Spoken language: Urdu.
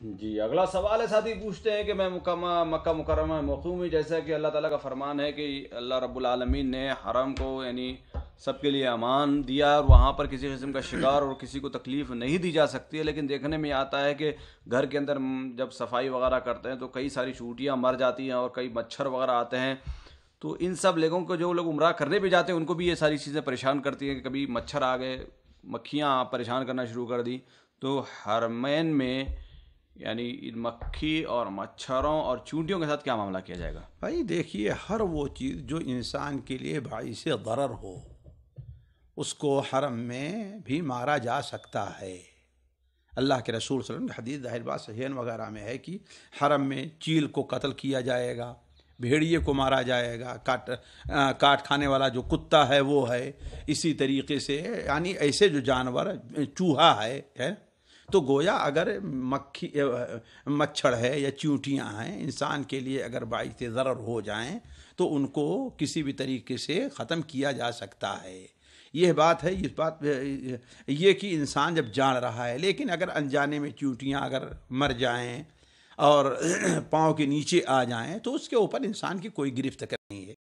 جی اگلا سوال ہے ساتھی پوچھتے ہیں کہ میں مکمہ مکہ مکرمہ مخوم جیسا کہ اللہ تعالیٰ کا فرمان ہے کہ اللہ رب العالمین نے حرم کو یعنی سب کے لیے امان دیا اور وہاں پر کسی قسم کا شکار اور کسی کو تکلیف نہیں دی جا سکتی ہے لیکن دیکھنے میں آتا ہے کہ گھر کے اندر جب صفائی وغیرہ کرتے ہیں تو کئی ساری چوٹیاں مر جاتی ہیں اور کئی مچھر وغیرہ آتے ہیں تو ان سب لوگوں کو جو لوگ عمرہ کرنے پہ جاتے ہیں ان کو بھی یہ ساری چیزیں پریشان کرتی ہیں کہ کبھی مچھر آ گئے مکھیاں پریشان کرنا شروع کر دی تو حرمین میں یعنی مکھی اور مچھروں اور چونٹیوں کے ساتھ کیا معاملہ کیا جائے گا بھائی دیکھیے ہر وہ چیز جو انسان کے لیے باعث غرر ہو اس کو حرم میں بھی مارا جا سکتا ہے اللہ کے رسول صلی اللہ علیہ وسلم حدیث ظاہر بات صحیح وغیرہ میں ہے کہ حرم میں چیل کو قتل کیا جائے گا بھیڑیے کو مارا جائے گا کاٹ کاٹ کھانے والا جو کتا ہے وہ ہے اسی طریقے سے یعنی ایسے جو جانور چوہا ہے تو گویا اگر مکھی مچھر ہے یا چونٹیاں ہیں انسان کے لیے اگر باعث ضرر ہو جائیں تو ان کو کسی بھی طریقے سے ختم کیا جا سکتا ہے یہ بات ہے اس بات یہ کہ انسان جب جان رہا ہے لیکن اگر انجانے میں چونٹیاں اگر مر جائیں اور پاؤں کے نیچے آ جائیں تو اس کے اوپر انسان کی کوئی گرفت کرنی ہے